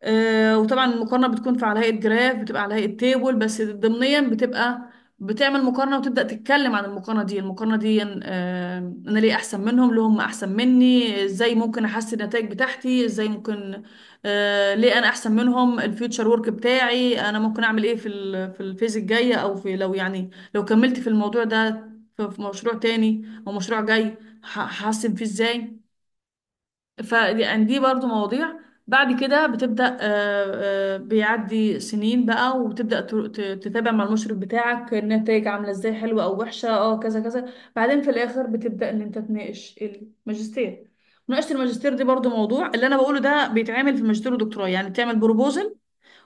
آه، وطبعا المقارنة بتكون في على هيئة جراف بتبقى على هيئة تيبل بس ضمنيا بتبقى بتعمل مقارنة وتبدأ تتكلم عن المقارنة دي المقارنة دي أنا ليه أحسن منهم ليه هم أحسن مني إزاي ممكن أحسن النتائج بتاعتي إزاي ممكن آه، ليه أنا أحسن منهم الفيوتشر ورك بتاعي أنا ممكن أعمل إيه في في الفيز الجاية أو في لو يعني لو كملت في الموضوع ده في مشروع تاني أو مشروع جاي هحسن فيه إزاي ف يعني دي برضو مواضيع بعد كده بتبدأ آه، آه، بيعدي سنين بقى وتبدأ تتابع مع المشرف بتاعك النتائج عاملة ازاي حلوة أو وحشة اه كذا كذا بعدين في الآخر بتبدأ إن أنت تناقش الماجستير مناقشة الماجستير دي برضو موضوع اللي أنا بقوله ده بيتعمل في ماجستير ودكتوراه يعني بتعمل بروبوزل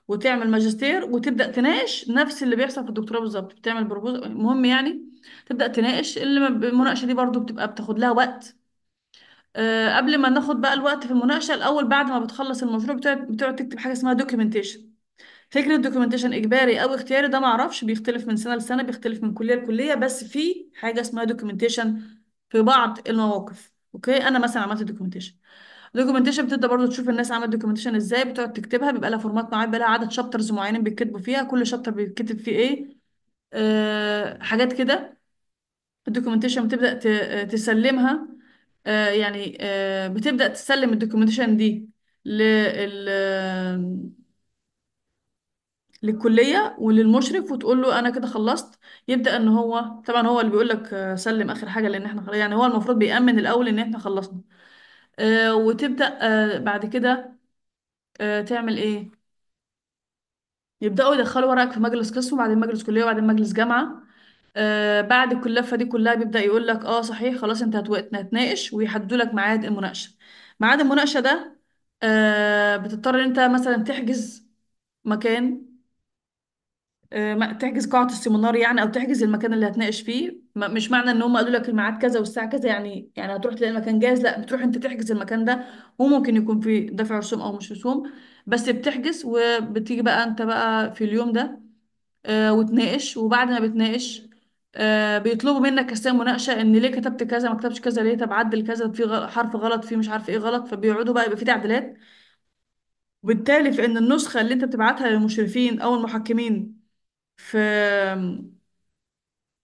وتعمل ماجستير وتبدأ تناقش نفس اللي بيحصل في الدكتوراه بالظبط بتعمل بروبوزل المهم يعني تبدأ تناقش اللي- المناقشة دي برضو بتبقى بتاخد لها وقت آه، قبل ما ناخد بقى الوقت في المناقشه الاول بعد ما بتخلص المشروع بتقعد, بتقعد تكتب حاجه اسمها دوكيومنتيشن فكره دوكيومنتيشن اجباري او اختياري ده ما اعرفش بيختلف من سنه لسنه بيختلف من كليه لكليه بس في حاجه اسمها دوكيومنتيشن في بعض المواقف اوكي انا مثلا عملت دوكيومنتيشن الدوكيومنتيشن بتبدا برضو تشوف الناس عملت دوكيومنتيشن ازاي بتقعد تكتبها بيبقى لها فورمات معين بيبقى لها عدد شابترز معينين بيتكتبوا فيها كل شابتر بيتكتب فيه ايه أه حاجات كده الدوكيومنتيشن بتبدا آه، تسلمها آه، يعني آه، بتبدأ تسلم الدوكيومنتيشن دي لل للكلية وللمشرف وتقول له انا كده خلصت يبدأ ان هو طبعا هو اللي بيقول لك آه، سلم اخر حاجة لان احنا خلاص يعني هو المفروض بيأمن الاول ان احنا خلصنا وتبدأ بعد كده تعمل ايه يبدأوا يدخلوا ورقك في مجلس قسم وبعدين مجلس كلية وبعدين مجلس جامعة آه، بعد كل اللفه دي كلها بيبدا يقول لك اه صحيح خلاص انت هتو- هتناقش ويحددوا لك ميعاد المناقشه ميعاد المناقشه ده آه بتضطر إن انت مثلا تحجز مكان آه، تحجز قاعة السيمينار يعني او تحجز المكان اللي هتناقش فيه مش معنى ان هم قالوا لك الميعاد كذا والساعة كذا يعني يعني هتروح تلاقي المكان جاهز لا بتروح انت تحجز المكان ده وممكن يكون في دفع رسوم او مش رسوم بس بتحجز وبتيجي بقى انت بقى في اليوم ده آه، وتناقش وبعد ما بتناقش آه، بيطلبوا منك أثناء مناقشه إن ليه كتبت كذا ما كتبتش كذا ليه طب عدل كذا في حرف غلط في مش عارف إيه غلط فبيقعدوا بقى يبقى في تعديلات وبالتالي في إن النسخة اللي أنت بتبعتها للمشرفين أو المحكمين في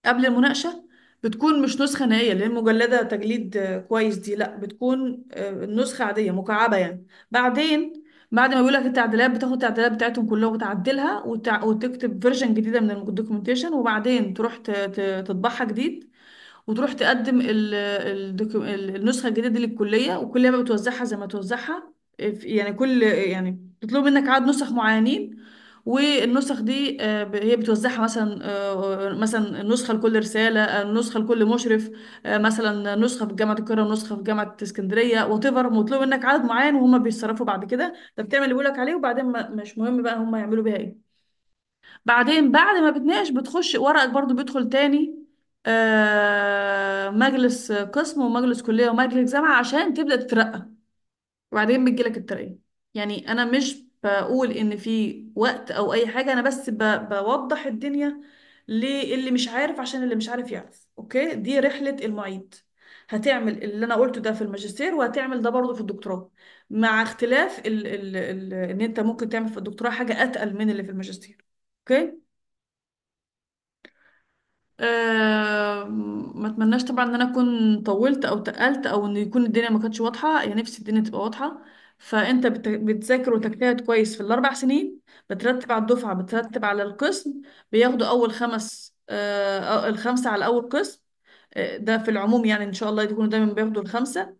قبل المناقشة بتكون مش نسخة نهائية اللي هي مجلدة تجليد كويس دي لا بتكون النسخه نسخة عادية مكعبة يعني بعدين بعد ما بيقول لك التعديلات بتاخد التعديلات بتاعتهم كلها وتعدلها وتع... وتكتب فيرجن جديده من الدوكيومنتيشن وبعدين تروح ت... ت... تطبعها جديد وتروح تقدم ال... ال... النسخه الجديده للكليه والكليه بقى بتوزعها زي ما توزعها يعني كل يعني تطلب منك عدد نسخ معينين والنسخ دي آه، هي بتوزعها مثلا آه، آه، مثلا نسخه لكل رساله نسخه لكل مشرف مثلا نسخه في جامعه القاهره ونسخه في جامعه اسكندريه وات ايفر مطلوب منك عدد معين وهم بيتصرفوا بعد كده ده بتعمل اللي لك عليه وبعدين مش مهم بقى هم يعملوا بيها ايه بعدين بعد ما بتناقش بتخش ورقك برضو بيدخل تاني مجلس قسم ومجلس كلية ومجلس جامعة عشان تبدأ تترقى وبعدين بتجيلك الترقية يعني أنا مش بقول إن في وقت او اي حاجه انا بس بوضح الدنيا للي مش عارف عشان اللي مش عارف يعرف اوكي دي رحله المعيد هتعمل اللي انا قلته ده في الماجستير وهتعمل ده برضه في الدكتوراه مع اختلاف ال ال ال ان انت ممكن تعمل في الدكتوراه حاجه اتقل من اللي في الماجستير اوكي أه ما اتمناش طبعا ان انا اكون طولت او تقلت او ان يكون الدنيا ما كانتش واضحه يعني نفسي الدنيا تبقى واضحه فانت بتذاكر وتجتهد كويس في الاربع سنين بترتب على الدفعة بترتب على القسم بياخدوا أول خمس آه الخمسة على أول قسم آه، ده في العموم يعني إن شاء الله يكونوا دايما بياخدوا الخمسة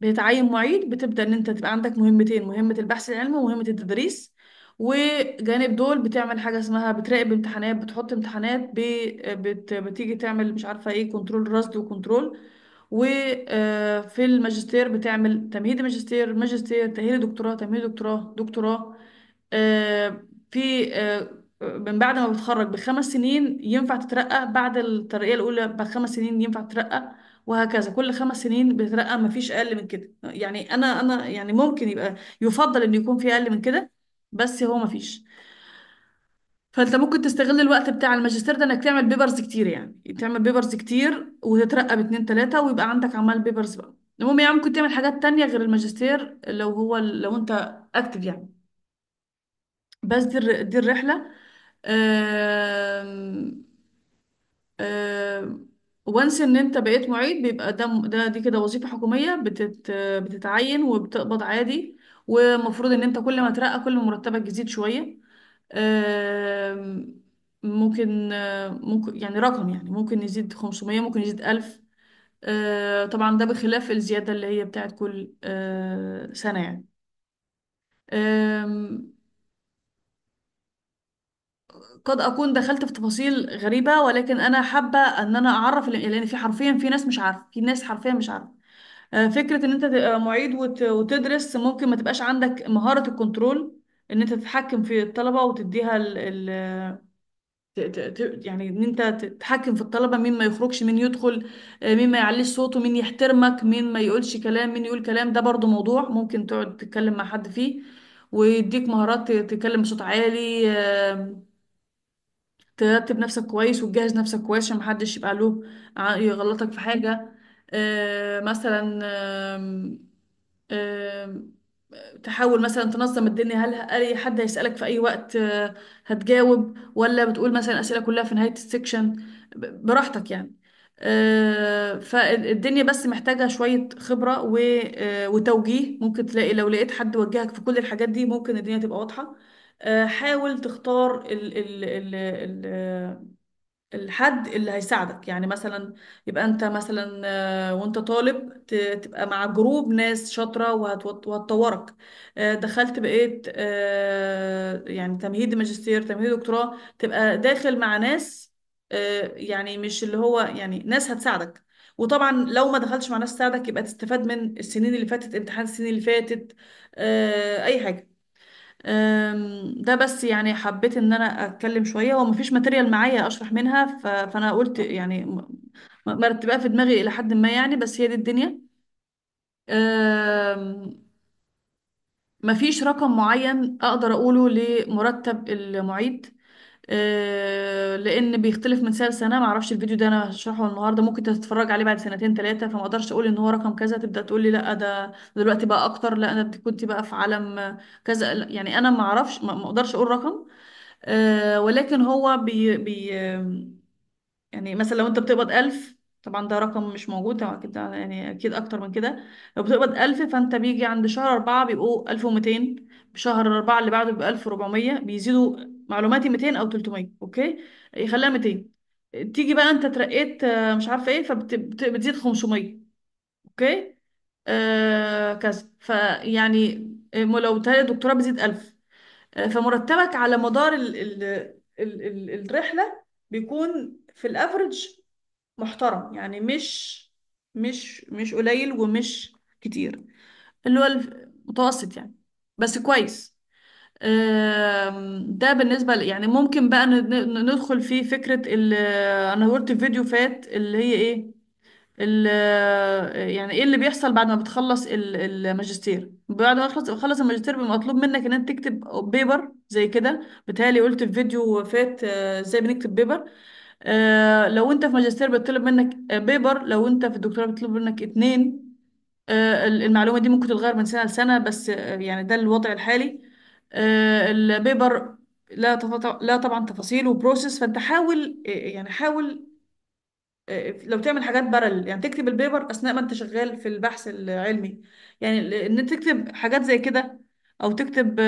بيتعين معيد بتبدأ إن أنت تبقى عندك مهمتين مهمة البحث العلمي ومهمة التدريس وجانب دول بتعمل حاجة اسمها بتراقب امتحانات بتحط امتحانات ب- بت... بتيجي تعمل مش عارفة ايه كنترول رصد وكنترول وفي آه، الماجستير بتعمل تمهيد ماجستير ماجستير تأهيل دكتوراه تمهيد دكتوراه دكتوراه آه، في آه، من بعد ما بتخرج بخمس سنين ينفع تترقى بعد الترقية الأولى بخمس سنين ينفع تترقى وهكذا كل خمس سنين بتترقى مفيش أقل من كده يعني أنا أنا يعني ممكن يبقى يفضل إن يكون في أقل من كده بس هو مفيش فأنت ممكن تستغل الوقت بتاع الماجستير ده إنك تعمل بيبرز كتير يعني تعمل بيبرز كتير وتترقى باتنين تلاتة ويبقى عندك عمال بيبرز بقى المهم يعني ممكن تعمل حاجات تانية غير الماجستير لو هو لو أنت أكتف يعني بس دي دي الرحلة آم، وانس ان انت بقيت معيد بيبقى ده ده دي كده وظيفة حكومية بتت بتتعين وبتقبض عادي ومفروض ان انت كل ما ترقى كل ما مرتبك يزيد شوية ممكن ممكن يعني رقم يعني ممكن يزيد 500 ممكن يزيد 1000 آه، طبعا ده بخلاف الزيادة اللي هي بتاعت كل آه، سنة يعني قد أكون دخلت في تفاصيل غريبة ولكن أنا حابة إن أنا أعرف لأن في حرفيا في ناس مش عارفة في ناس حرفيا مش عارفة آه، فكرة إن أنت تبقى معيد وت- وتدرس ممكن ما تبقاش عندك مهارة الكنترول إن أنت تتحكم في الطلبة وتديها ال ال يعني ان انت تتحكم في الطلبه مين ما يخرجش مين يدخل آه، مين ما يعليش صوته مين يحترمك مين ما يقولش كلام مين يقول كلام ده برضو موضوع ممكن تقعد تتكلم مع حد فيه ويديك مهارات تتكلم بصوت عالي ترتب نفسك كويس وتجهز نفسك كويس عشان محدش يبقى له يغلطك في حاجة آه، مثلا تحاول مثلا تنظم الدنيا هل اي حد هيسألك في اي وقت آه، هتجاوب ولا بتقول مثلا الأسئلة كلها في نهاية السكشن براحتك يعني آه، فالدنيا بس محتاجة شوية خبرة وتوجيه ممكن تلاقي لو لقيت حد وجهك في كل الحاجات دي ممكن الدنيا تبقى واضحة آه، حاول تختار ال ال ال ال الحد اللي هيساعدك يعني مثلا يبقى انت مثلا آه، وانت طالب تبقى مع جروب ناس شاطره وهتطورك آه، دخلت بقيت يعني تمهيد ماجستير تمهيد دكتوراه تبقى داخل مع ناس يعني مش اللي هو يعني ناس هتساعدك وطبعا لو ما دخلتش مع ناس تساعدك يبقى تستفاد من السنين اللي فاتت امتحان السنين اللي فاتت اي حاجه ده بس يعني حبيت ان انا اتكلم شويه ومفيش ماتيريال معايا اشرح منها فانا قلت يعني م- في دماغي الى حد ما يعني بس هي دي الدنيا مفيش رقم معين اقدر اقوله لمرتب المعيد آه، لان بيختلف من سنه لسنه ما اعرفش الفيديو ده انا هشرحه النهارده ممكن تتفرج عليه بعد سنتين ثلاثه فما اقدرش اقول ان هو رقم كذا تبدا تقول لي لا ده دلوقتي بقى اكتر لا انا كنت بقى في عالم كذا يعني انا ما اعرفش ما اقدرش اقول رقم آه، ولكن هو بي بي يعني مثلا لو انت بتقبض 1000 طبعا ده رقم مش موجود اكيد يعني اكيد اكتر من كده لو بتقبض 1000 فانت بيجي عند شهر أربعة بيبقوا 1200 بشهر أربعة اللي بعده بيبقى 1400 بيزيدوا معلوماتي 200 او 300 اوكي يخليها 200 تيجي بقى انت ترقيت آه، مش عارفه ايه فبتزيد 500 اوكي آه كذا فيعني آه، لو تلاقي دكتوراه بيزيد 1000 آه، فمرتبك على مدار ال ال ال الـ الرحله بيكون في الافرج محترم يعني مش مش مش قليل ومش كتير اللي هو المتوسط متوسط يعني بس كويس ده بالنسبة ل- يعني ممكن بقى ن- ندخل في فكرة ال- انا قلت فيديو فات اللي هي ايه ال- يعني ايه اللي بيحصل بعد ما بتخلص ال- الماجستير بعد ما تخلص تخلص الماجستير بيبقى مطلوب منك ان انت تكتب بيبر زي كده بتهيألي قلت في فيديو فات آه، ازاي بنكتب بيبر آه، لو انت في ماجستير بيطلب منك بيبر لو انت في الدكتوراه بيطلب منك اتنين آه، المعلومة دي ممكن تتغير من سنة لسنة بس يعني ده الوضع الحالي آه، البيبر لا لا طبعا تفاصيل وبروسيس فانت حاول آه، يعني حاول آه، لو تعمل حاجات بارل يعني تكتب البيبر اثناء ما انت شغال في البحث العلمي يعني ان أنت تكتب حاجات زي كده او تكتب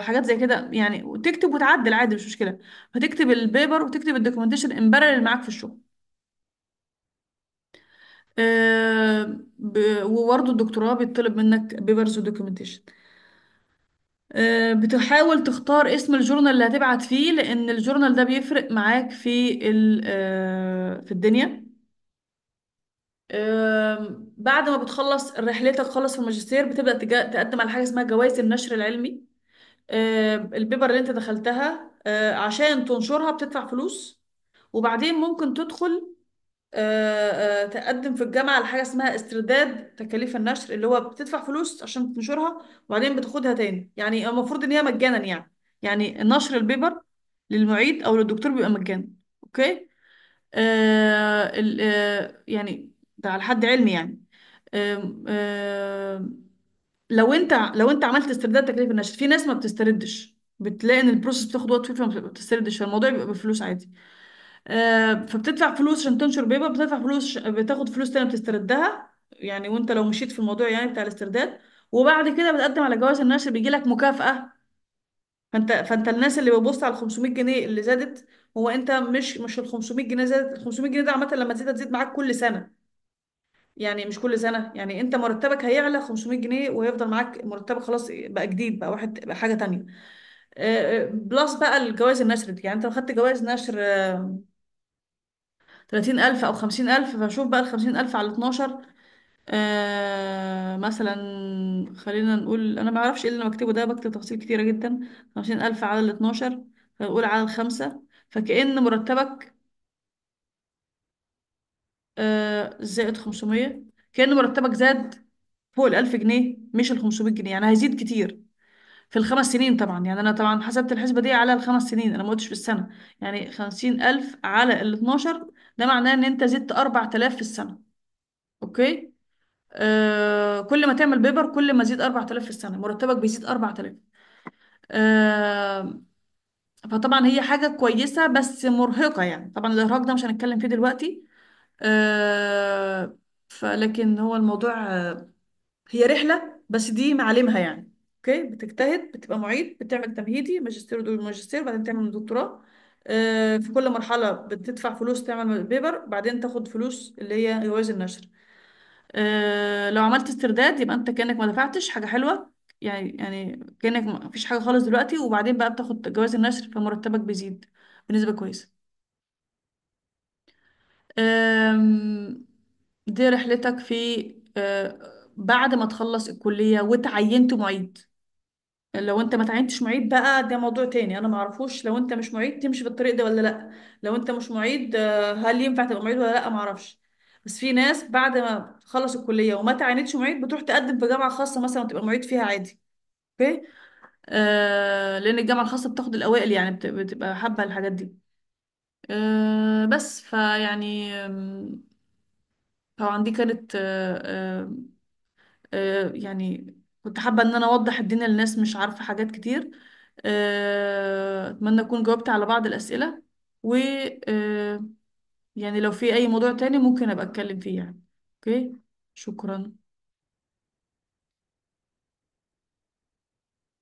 حاجات زي كده يعني وتكتب وتعدل عادي مش مشكله فتكتب البيبر وتكتب الدوكيومنتيشن ان بارل معاك في الشغل آه، وبرضه الدكتوراه بيطلب منك بيبرز ودوكيومنتيشن آه، بتحاول تختار اسم الجورنال اللي هتبعت فيه لأن الجورنال ده بيفرق معاك في آه، في الدنيا بعد ما بتخلص رحلتك تخلص في الماجستير بتبدأ تقدم على حاجة اسمها جوائز النشر العلمي البيبر اللي انت دخلتها آه، عشان تنشرها بتدفع فلوس وبعدين ممكن تدخل آه، آه، تقدم في الجامعة لحاجة اسمها استرداد تكاليف النشر اللي هو بتدفع فلوس عشان تنشرها وبعدين بتاخدها تاني يعني المفروض ان هي مجانا يعني يعني نشر البيبر للمعيد او للدكتور بيبقى مجانا اوكي آه ال- آه، يعني ده على حد علمي يعني آه لو انت لو انت عملت استرداد تكاليف النشر في ناس ما بتستردش بتلاقي ان البروسيس بتاخد وقت طويل فما بتستردش فالموضوع بيبقى بفلوس عادي آه، فبتدفع فلوس عشان تنشر بيبر بتدفع فلوس بتاخد فلوس تانية بتستردها يعني وانت لو مشيت في الموضوع يعني بتاع الاسترداد وبعد كده بتقدم على جواز النشر بيجي لك مكافأة فانت فانت الناس اللي بتبص على ال 500 جنيه اللي زادت هو انت مش مش ال 500 جنيه زادت ال 500 جنيه ده عامة لما تزيد هتزيد معاك كل سنة يعني مش كل سنة يعني انت مرتبك هيعلى 500 جنيه ويفضل معاك مرتبك خلاص بقى جديد بقى واحد بقى حاجة تانية آه، آه، بلس بقى الجواز النشر دي. يعني انت لو خدت جواز نشر 30 ألف أو 50 ألف فشوف بقى الخمسين ألف على 12 آه مثلا خلينا نقول أنا معرفش إيه اللي أنا بكتبه ده بكتب تفاصيل كتيرة جدا 50 ألف على ال 12 فنقول على الخمسة فكأن مرتبك آه زائد 500 كأن مرتبك زاد فوق الألف جنيه مش ال 500 جنيه يعني هيزيد كتير في الخمس سنين طبعا يعني انا طبعا حسبت الحسبه دي على الخمس سنين انا ما قلتش في السنه يعني خمسين الف على ال 12 ده معناه ان انت زدت 4000 في السنه اوكي آه كل ما تعمل بيبر كل ما زيد 4000 في السنه مرتبك بيزيد 4000 آه فطبعا هي حاجه كويسه بس مرهقه يعني طبعا الارهاق ده مش هنتكلم فيه دلوقتي آه فلكن هو الموضوع آه، هي رحله بس دي معالمها يعني اوكي بتجتهد بتبقى معيد بتعمل تمهيدي ماجستير ودكتور ماجستير وبعدين تعمل دكتوراه آه، في كل مرحلة بتدفع فلوس تعمل بيبر بعدين تاخد فلوس اللي هي جواز النشر آه، لو عملت استرداد يبقى انت كأنك ما دفعتش حاجة حلوة يعني يعني كأنك ما فيش حاجة خالص دلوقتي وبعدين بقى بتاخد جواز النشر فمرتبك بيزيد بنسبة كويسة دي رحلتك في آه، بعد ما تخلص الكلية وتعينت معيد لو انت ما تعينتش معيد بقى ده موضوع تاني انا ما اعرفوش لو انت مش معيد تمشي في الطريق ده ولا لا لو انت مش معيد آه، هل ينفع تبقى معيد ولا لا ما اعرفش بس في ناس بعد ما تخلص الكليه وما تعينتش معيد بتروح تقدم في جامعه خاصه مثلا وتبقى معيد فيها عادي اوكي آه لان الجامعه الخاصه بتاخد الاوائل يعني بتبقى حابه الحاجات دي آه بس فيعني آم، طبعا دي كانت آه آه آه، يعني كنت حابة ان انا اوضح الدنيا للناس مش عارفة حاجات كتير آه، اتمنى اكون جاوبت على بعض الاسئلة و آه، يعني لو في اي موضوع تاني ممكن ابقى اتكلم فيه يعني اوكي شكرا